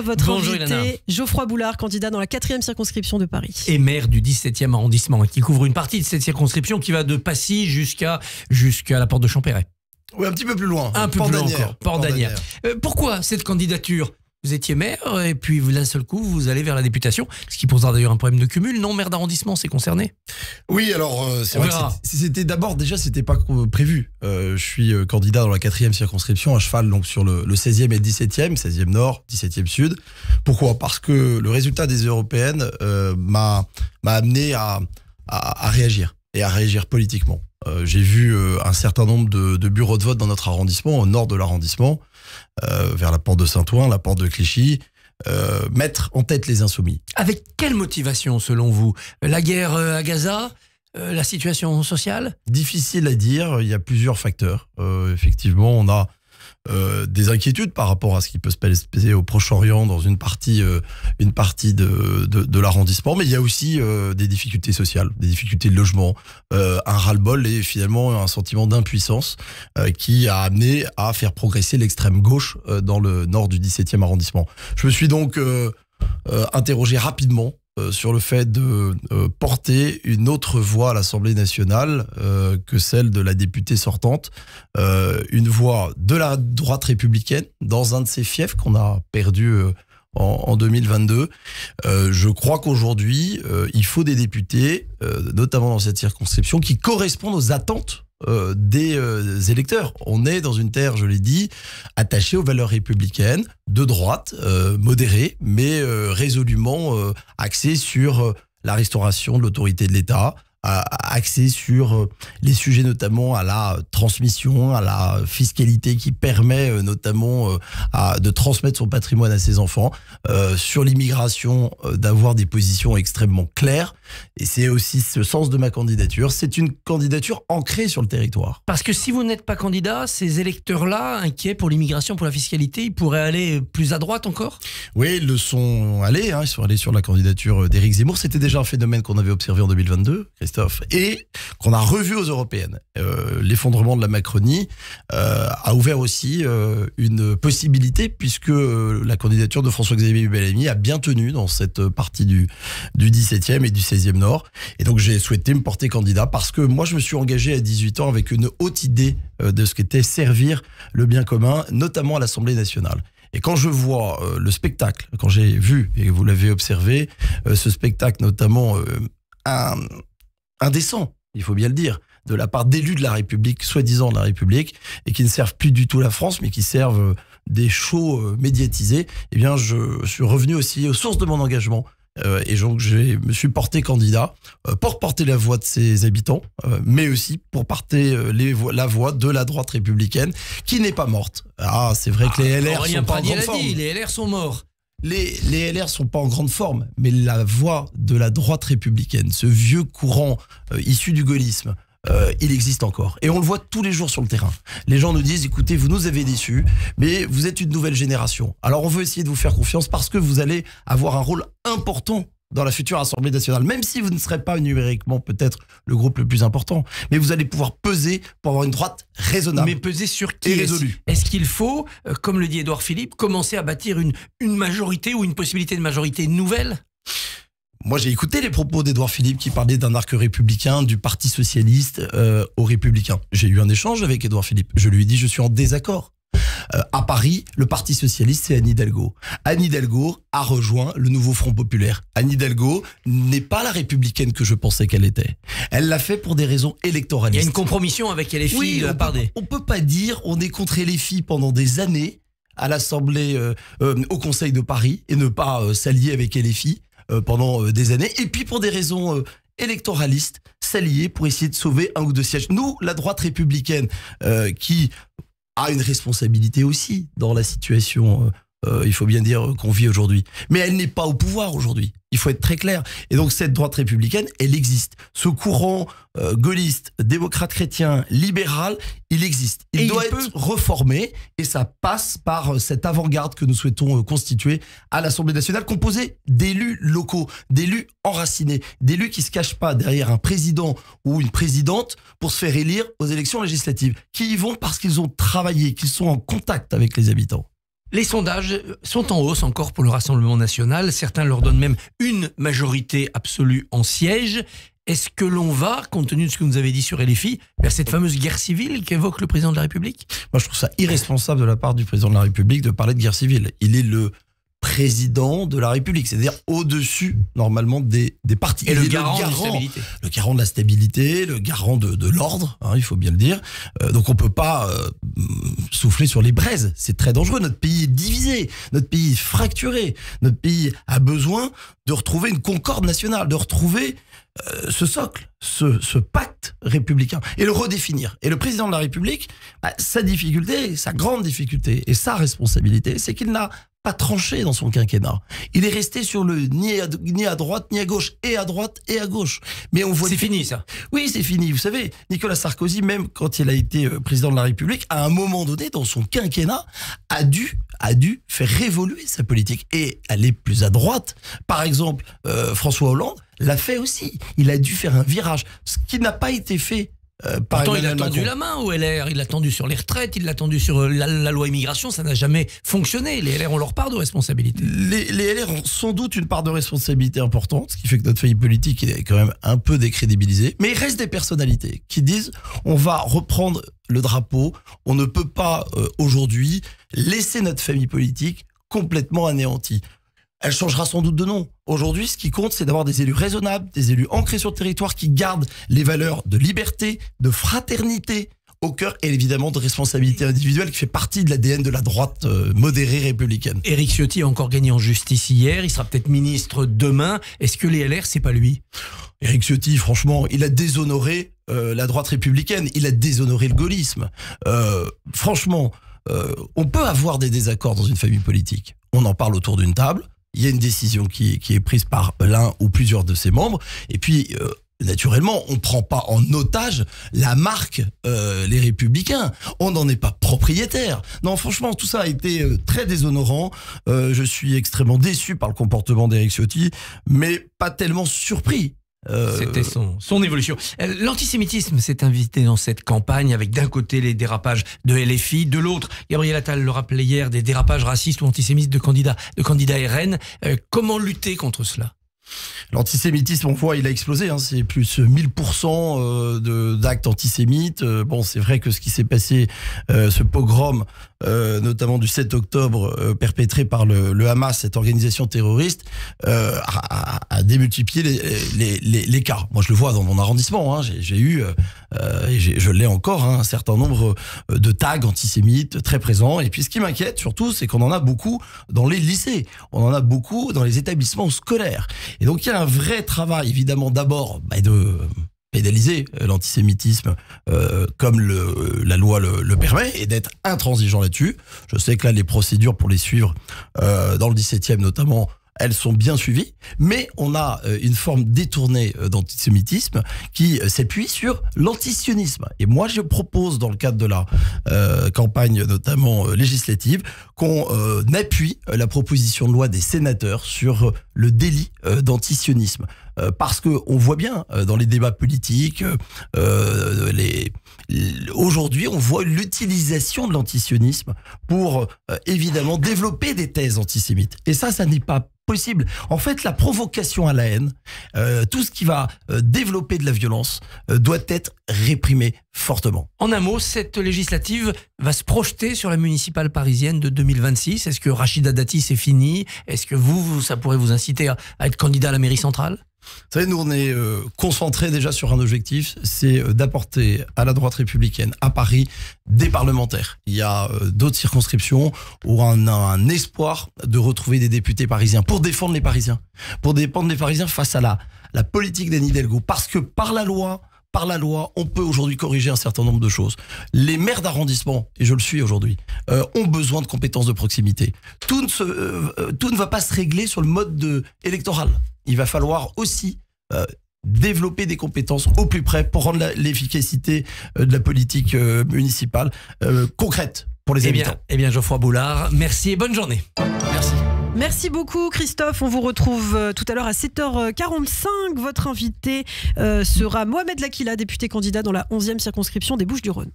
Votre invité, Geoffroy Boulard, candidat dans la 4e circonscription de Paris. Et maire du 17e arrondissement, qui couvre une partie de cette circonscription qui va de Passy jusqu'à la porte de Champéret. Oui, un petit peu plus loin. Un peu plus loin encore. Euh, pourquoi cette candidature vous étiez maire, et puis d'un seul coup, vous allez vers la députation, ce qui posera d'ailleurs un problème de cumul. Non, maire d'arrondissement, c'est concerné Oui, alors, euh, c'est vrai c'était d'abord, déjà, c'était pas prévu. Euh, je suis euh, candidat dans la quatrième circonscription, à cheval donc sur le, 16e et 17e, 16e Nord, 17e Sud. Pourquoi Parce que le résultat des européennes m'a amené à, à réagir, et à réagir politiquement. Euh, j'ai vu euh, un certain nombre de, de, bureaux de vote dans notre arrondissement, au nord de l'arrondissement, euh, vers la porte de Saint-Ouen, la porte de Clichy. mettre en tête les insoumis. Avec quelle motivation, selon vous La guerre à Gaza La situation sociale Difficile à dire. Il y a plusieurs facteurs. effectivement, on a euh, des inquiétudes par rapport à ce qui peut se passer au Proche-Orient dans une partie, euh, une partie de, l'arrondissement, mais il y a aussi euh, des difficultés sociales, des difficultés de logement, un ras-le-bol et finalement un sentiment d'impuissance qui a amené à faire progresser l'extrême gauche dans le nord du 17e arrondissement. Je me suis donc interrogé rapidement euh, sur le fait de euh, porter une autre voix à l'Assemblée nationale euh, que celle de la députée sortante, une voix de la droite républicaine dans un de ces fiefs qu'on a perdu en, 2022. je crois qu'aujourd'hui, il faut des députés, notamment dans cette circonscription, qui correspondent aux attentes euh, des euh, électeurs. On est dans une terre, je l'ai dit, attachée aux valeurs républicaines, de droite, euh, modérée, mais résolument axée sur la restauration de l'autorité de l'État, euh, axé sur euh, les sujets notamment à la euh, transmission, à la fiscalité qui permet notamment à, de transmettre son patrimoine à ses enfants, sur l'immigration, d'avoir des positions extrêmement claires. Et c'est aussi ce sens de ma candidature. C'est une candidature ancrée sur le territoire. Parce que si vous n'êtes pas candidat, ces électeurs-là, inquiets pour l'immigration, pour la fiscalité, ils pourraient aller plus à droite encore Oui, ils le sont allés. Hein. ils sont allés sur la candidature d'Éric Zemmour. C'était déjà un phénomène qu'on avait observé en 2022 et qu'on a revu aux européennes. Euh, l'effondrement de la Macronie euh, a ouvert aussi euh, une possibilité, puisque la candidature de François-Xavier Bellamy a bien tenu dans cette partie du, du 17e et du 16e Nord. Et donc j'ai souhaité me porter candidat, parce que moi je me suis engagé à 18 ans avec une haute idée de ce qu'était servir le bien commun, notamment à l'Assemblée nationale. Et quand je vois le spectacle, quand j'ai vu, et vous l'avez observé, ce spectacle notamment... Un, indécent, il faut bien le dire, de la part d'élus de la République, soi-disant de la République, et qui ne servent plus du tout la France, mais qui servent euh, des shows euh, médiatisés, eh bien, je suis revenu aussi aux sources de mon engagement. Euh, et donc, je me suis porté candidat pour porter la voix de ses habitants, mais aussi pour porter la voix de la droite républicaine, qui n'est pas morte. Ah, c'est vrai que les ah, LR sont pas Les LR sont morts les, les LR sont pas en grande forme, mais la voix de la droite républicaine, ce vieux courant euh, issu du gaullisme, euh, il existe encore. Et on le voit tous les jours sur le terrain. Les gens nous disent, écoutez, vous nous avez déçus, mais vous êtes une nouvelle génération. Alors on veut essayer de vous faire confiance parce que vous allez avoir un rôle important dans la future Assemblée nationale, même si vous ne serez pas numériquement peut-être le groupe le plus important, mais vous allez pouvoir peser pour avoir une droite raisonnable. Mais peser sur qui Est-ce qu'il faut, euh, comme le dit Édouard Philippe, commencer à bâtir une, une majorité ou une possibilité de majorité nouvelle moi, j'ai écouté les propos d'Edouard Philippe qui parlait d'un arc républicain, du Parti socialiste euh, aux républicains. J'ai eu un échange avec Édouard Philippe. Je lui ai dit, je suis en désaccord. Euh, à Paris, le Parti socialiste, c'est Anne Hidalgo. Anne Hidalgo a rejoint le nouveau Front populaire. Anne Hidalgo n'est pas la républicaine que je pensais qu'elle était. Elle l'a fait pour des raisons électoralistes. Il y a une compromission avec LFI oui, euh, de On peut pas dire on est contre LFI pendant des années à l'Assemblée, euh, au Conseil de Paris et ne pas s'allier avec LFI pendant des années. Et puis pour des raisons électoralistes, s'allier pour essayer de sauver un ou deux sièges. Nous, la droite républicaine, qui a une responsabilité aussi dans la situation euh, euh, il faut bien dire, qu'on vit aujourd'hui. Mais elle n'est pas au pouvoir aujourd'hui. Il faut être très clair. Et donc cette droite républicaine, elle existe. Ce courant euh, gaulliste, démocrate chrétien, libéral, il existe. Il doit être reformé et ça passe par euh, cette avant-garde que nous souhaitons constituer à l'Assemblée nationale, composée d'élus locaux, d'élus enracinés, d'élus qui se cachent pas derrière un président ou une présidente pour se faire élire aux élections législatives, qui y vont parce qu'ils ont travaillé, qu'ils sont en contact avec les habitants. Les sondages sont en hausse encore pour le Rassemblement national. Certains leur donnent même une majorité absolue en siège. Est-ce que l'on va, compte tenu de ce que vous avez dit sur LFI, vers cette fameuse guerre civile qu'évoque le président de la République Moi, je trouve ça irresponsable de la part du président de la République de parler de guerre civile. Il est le président de la République, c'est-à-dire au-dessus normalement des, des partis. Et, le, garant le, garant de stabilité. le garant de la stabilité, le garant de, de l'ordre, hein, il faut bien le dire. Euh, donc on peut pas euh, souffler sur les braises, c'est très dangereux. Notre pays est divisé, notre pays est fracturé, notre pays a besoin de retrouver une concorde nationale, de retrouver euh, ce socle, ce, ce, pacte républicain, et le redéfinir. Et le président de la République, bah, sa difficulté, sa grande difficulté et sa responsabilité, c'est qu'il n'a pas tranché dans son quinquennat. Il est resté sur le ni à, droite ni à gauche et à droite et à gauche. Mais on voit C'est fini ça. Oui, c'est fini. Vous savez, Nicolas Sarkozy même quand il a été euh, président de la République à un moment donné dans son quinquennat a dû a dû faire révoluer sa politique et aller plus à droite. Par exemple, euh, François Hollande l'a fait aussi. Il a dû faire un virage, ce qui n'a pas été fait euh, Pourtant, il a tendu la main au LR, il l'a tendu sur les retraites, il l'a tendu sur euh, la, loi immigration, ça n'a jamais fonctionné. Les LR ont leur part de responsabilité. Les, LR ont sans doute une part de responsabilité importante, ce qui fait que notre famille politique est quand même un peu décrédibilisée. Mais il reste des personnalités qui disent on va reprendre le drapeau, on ne peut pas euh, aujourd'hui laisser notre famille politique complètement anéantie elle changera sans doute de nom. Aujourd'hui, ce qui compte, c'est d'avoir des élus raisonnables, des élus ancrés sur le territoire qui gardent les valeurs de liberté, de fraternité au cœur et évidemment de responsabilité individuelle qui fait partie de l'ADN de la droite euh, modérée républicaine. Éric Ciotti a encore gagné en justice hier, il sera peut-être ministre demain. Est-ce que les LR, c'est pas lui Éric Ciotti, franchement, il a déshonoré euh, la droite républicaine, il a déshonoré le gaullisme. Euh, franchement, on peut avoir des désaccords dans une famille politique. On en parle autour d'une table, il y a une décision qui, est prise par l'un ou plusieurs de ses membres. Et puis, euh, naturellement, on ne prend pas en otage la marque euh, Les Républicains. On n'en est pas propriétaire. Non, franchement, tout ça a été euh, très déshonorant. je suis extrêmement déçu par le comportement d'Eric Ciotti, mais pas tellement surpris. Euh, C'était son, son évolution. Euh, l'antisémitisme s'est invité dans cette campagne avec d'un côté les dérapages de LFI, de l'autre, Gabriel Attal le rappelait hier, des dérapages racistes ou antisémites de candidats, de candidats RN. Euh, comment lutter contre cela L'antisémitisme, on voit, il a explosé. Hein, c'est plus 1000% d'actes antisémites. Bon, c'est vrai que ce qui s'est passé, ce pogrom euh, notamment du 7 octobre, euh, perpétré par le, Hamas, cette organisation terroriste, euh, a, démultiplié les, cas. Moi, je le vois dans mon arrondissement. Hein. j'ai eu, et je l'ai encore, hein, un certain nombre de tags antisémites très présents. Et puis, ce qui m'inquiète surtout, c'est qu'on en a beaucoup dans les lycées. On en a beaucoup dans les établissements scolaires. Et donc, il y a un vrai travail, évidemment, d'abord, bah, de Pédaliser euh, l'antisémitisme euh, comme euh, la loi le, permet et d'être intransigeant là-dessus. Je sais que là, les procédures pour les suivre, dans le 17e notamment, elles sont bien suivies, mais on a euh, une forme détournée euh, d'antisémitisme qui euh, s'appuie sur l'antisionisme. Et moi, je propose, dans le cadre de la campagne notamment législative, qu'on appuie la proposition de loi des sénateurs sur le délit d'antisionisme. Parce que on voit bien dans les débats politiques, les, aujourd'hui, on voit l'utilisation de l'antisionisme pour évidemment développer des thèses antisémites. Et ça, ça n'est pas possible. En fait, la provocation à la haine, euh, tout ce qui va euh, développer de la violence, euh, doit être réprimé fortement. En un mot, cette législative va se projeter sur la municipale parisienne de 2026. Est-ce que Rachida Dati, c'est fini Est-ce que vous, ça pourrait vous inciter à être candidat à la mairie centrale vous savez, nous, on est euh, concentrés déjà sur un objectif, c'est euh, d'apporter à la droite républicaine, à Paris, des parlementaires. Il y a euh, d'autres circonscriptions où on a un espoir de retrouver des députés parisiens pour défendre les Parisiens, pour défendre les Parisiens face à la, la politique des Hidalgo. Parce que par la loi, par la loi, on peut aujourd'hui corriger un certain nombre de choses. Les maires d'arrondissement, et je le suis aujourd'hui, ont besoin de compétences de proximité. Tout ne, tout ne va pas se régler sur le mode électoral il va falloir aussi euh, développer des compétences au plus près pour rendre l'efficacité euh, de la politique euh, municipale concrète pour les eh habitants. eh bien, Geoffroy Boulard, merci et bonne journée. Merci. Merci beaucoup Christophe, on vous retrouve tout à l'heure à 7h45. Votre invité sera Mohamed Lakila, député candidat dans la 11e circonscription des Bouches-du-Rhône.